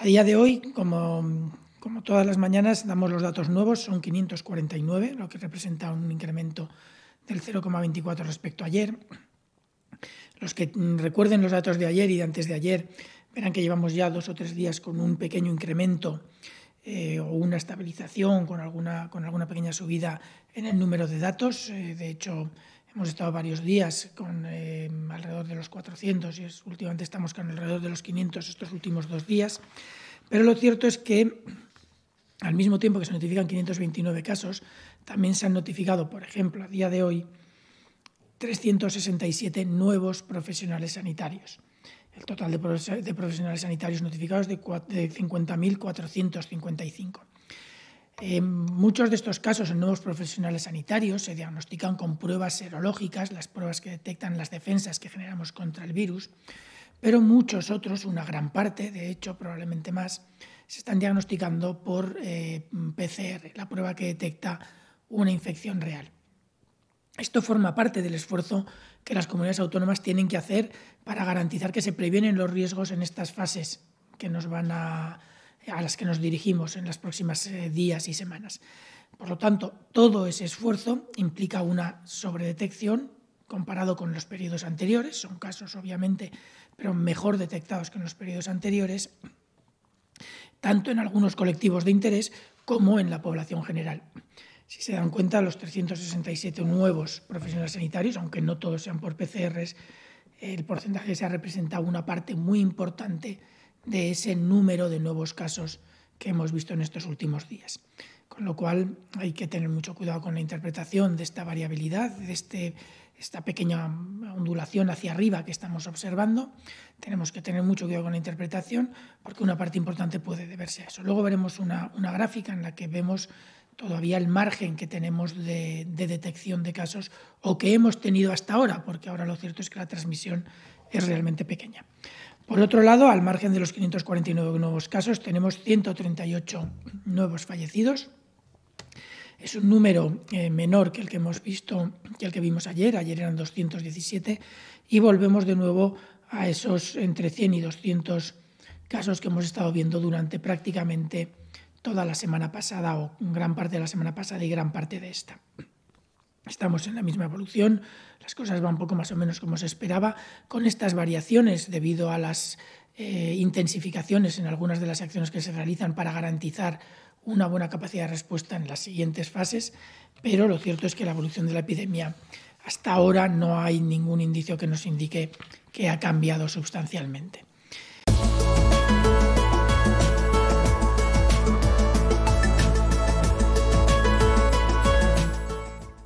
A día de hoy, como, como todas las mañanas, damos los datos nuevos, son 549, lo que representa un incremento del 0,24 respecto a ayer. Los que recuerden los datos de ayer y de antes de ayer verán que llevamos ya dos o tres días con un pequeño incremento eh, o una estabilización con alguna, con alguna pequeña subida en el número de datos. Eh, de hecho, hemos estado varios días con eh, alrededor de los 400 y últimamente estamos con alrededor de los 500 estos últimos dos días. Pero lo cierto es que al mismo tiempo que se notifican 529 casos, también se han notificado, por ejemplo, a día de hoy, 367 nuevos profesionales sanitarios. El total de profesionales sanitarios notificados de 50.455. En muchos de estos casos, en nuevos profesionales sanitarios se diagnostican con pruebas serológicas, las pruebas que detectan las defensas que generamos contra el virus, pero muchos otros, una gran parte, de hecho probablemente más, se están diagnosticando por eh, PCR, la prueba que detecta una infección real. Esto forma parte del esfuerzo que las comunidades autónomas tienen que hacer para garantizar que se previenen los riesgos en estas fases que nos van a a las que nos dirigimos en las próximas eh, días y semanas. Por lo tanto, todo ese esfuerzo implica una sobredetección comparado con los periodos anteriores, son casos obviamente, pero mejor detectados que en los periodos anteriores, tanto en algunos colectivos de interés como en la población general. Si se dan cuenta, los 367 nuevos profesionales sanitarios, aunque no todos sean por PCRs, el porcentaje se ha representado una parte muy importante de ese número de nuevos casos que hemos visto en estos últimos días. Con lo cual hay que tener mucho cuidado con la interpretación de esta variabilidad, de este, esta pequeña ondulación hacia arriba que estamos observando. Tenemos que tener mucho cuidado con la interpretación porque una parte importante puede deberse a eso. Luego veremos una, gráfica en la que vemos todavía el margen que tenemos de detección de casos o que hemos tenido hasta ahora, porque ahora lo cierto es que la transmisión es realmente pequeña. Por otro lado, al margen de los 549 nuevos casos, tenemos 138 nuevos fallecidos. Es un número eh, menor que el que hemos visto, que el que vimos ayer. Ayer eran 217 y volvemos de nuevo a esos entre 100 y 200 casos que hemos estado viendo durante prácticamente toda la semana pasada o gran parte de la semana pasada y gran parte de esta. Estamos en la misma evolución, las cosas van poco más o menos como se esperaba, con estas variaciones debido a las eh, intensificaciones en algunas de las acciones que se realizan para garantizar una buena capacidad de respuesta en las siguientes fases, pero lo cierto es que la evolución de la epidemia hasta ahora no hay ningún indicio que nos indique que ha cambiado sustancialmente.